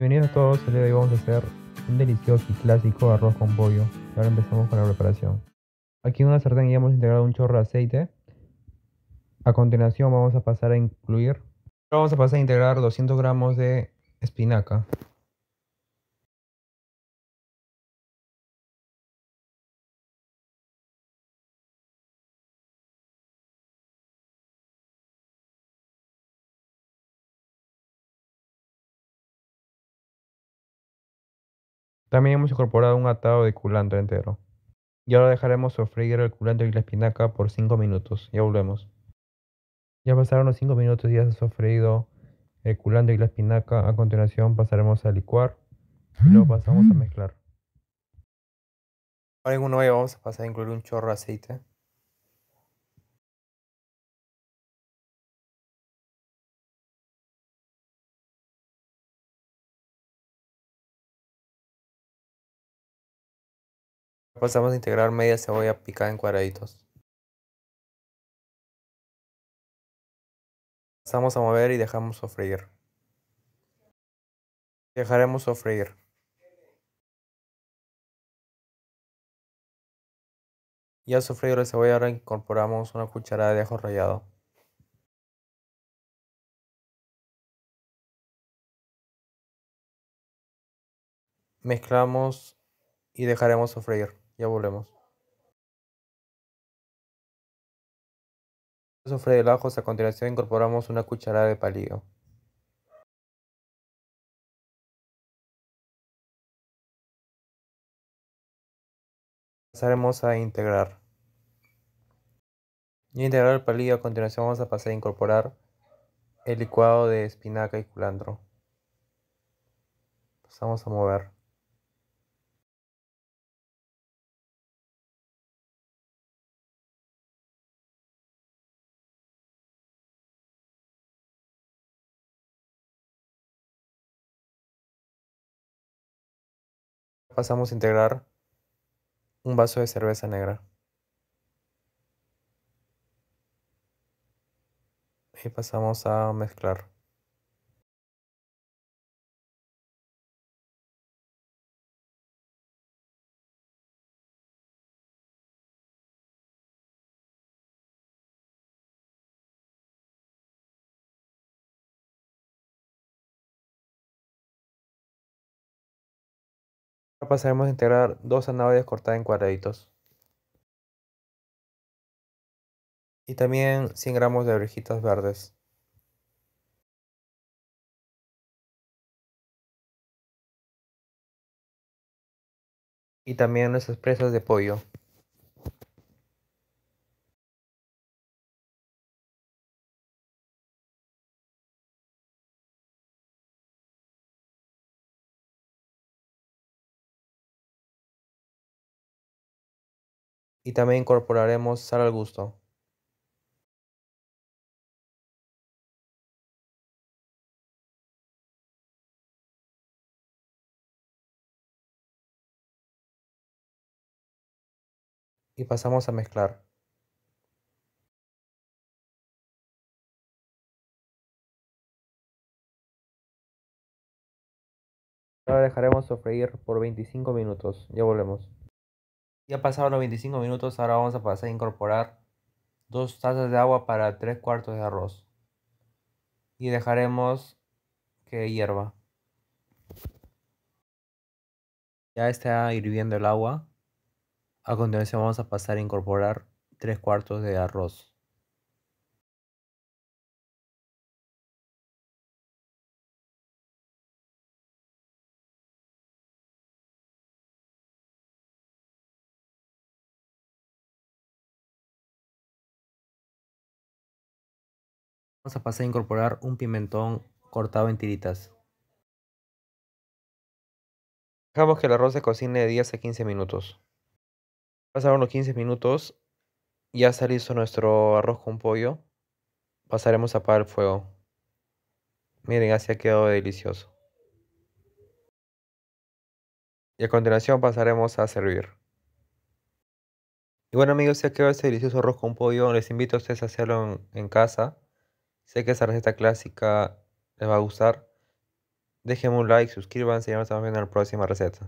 Bienvenidos a todos, el día de hoy vamos a hacer un delicioso y clásico arroz con pollo. Ahora empezamos con la preparación. Aquí en una sartén ya hemos integrado un chorro de aceite. A continuación vamos a pasar a incluir, vamos a pasar a integrar 200 gramos de espinaca. También hemos incorporado un atado de culantro entero. Y ahora dejaremos sofreír el culantro y la espinaca por 5 minutos. Ya volvemos. Ya pasaron los 5 minutos y ya se ha sofreído el culantro y la espinaca. A continuación pasaremos a licuar y luego mm, pasamos a mm. mezclar. Ahora en un vamos a pasar a incluir un chorro de aceite. pasamos a integrar media cebolla picada en cuadraditos. Pasamos a mover y dejamos sofreír. Dejaremos sofreír. Ya sofreído la cebolla, ahora incorporamos una cucharada de ajo rallado. Mezclamos y dejaremos sofreír. Ya volvemos. Sofre el ajo, a continuación incorporamos una cucharada de palillo. Pasaremos a integrar. Y integrar el palillo, a continuación vamos a pasar a incorporar el licuado de espinaca y culantro. Pasamos a mover. pasamos a integrar un vaso de cerveza negra. Y pasamos a mezclar. pasaremos a integrar dos zanahorias cortadas en cuadraditos. Y también 100 gramos de orejitas verdes. Y también nuestras presas de pollo. y también incorporaremos sal al gusto. Y pasamos a mezclar. Ahora dejaremos sofreír por 25 minutos. Ya volvemos. Ya pasaron los 25 minutos, ahora vamos a pasar a incorporar dos tazas de agua para 3 cuartos de arroz. Y dejaremos que hierva. Ya está hirviendo el agua. A continuación vamos a pasar a incorporar 3 cuartos de arroz. Vamos a pasar a incorporar un pimentón cortado en tiritas. Dejamos que el arroz se cocine de 10 a 15 minutos. Pasaron los 15 minutos, ya está listo nuestro arroz con pollo. Pasaremos a apagar el fuego. Miren, así ha quedado delicioso. Y a continuación pasaremos a servir. Y bueno amigos, se ha quedado este delicioso arroz con pollo. Les invito a ustedes a hacerlo en casa. Sé que esa receta clásica les va a gustar. Déjenme un like, suscríbanse y nos vemos en la próxima receta.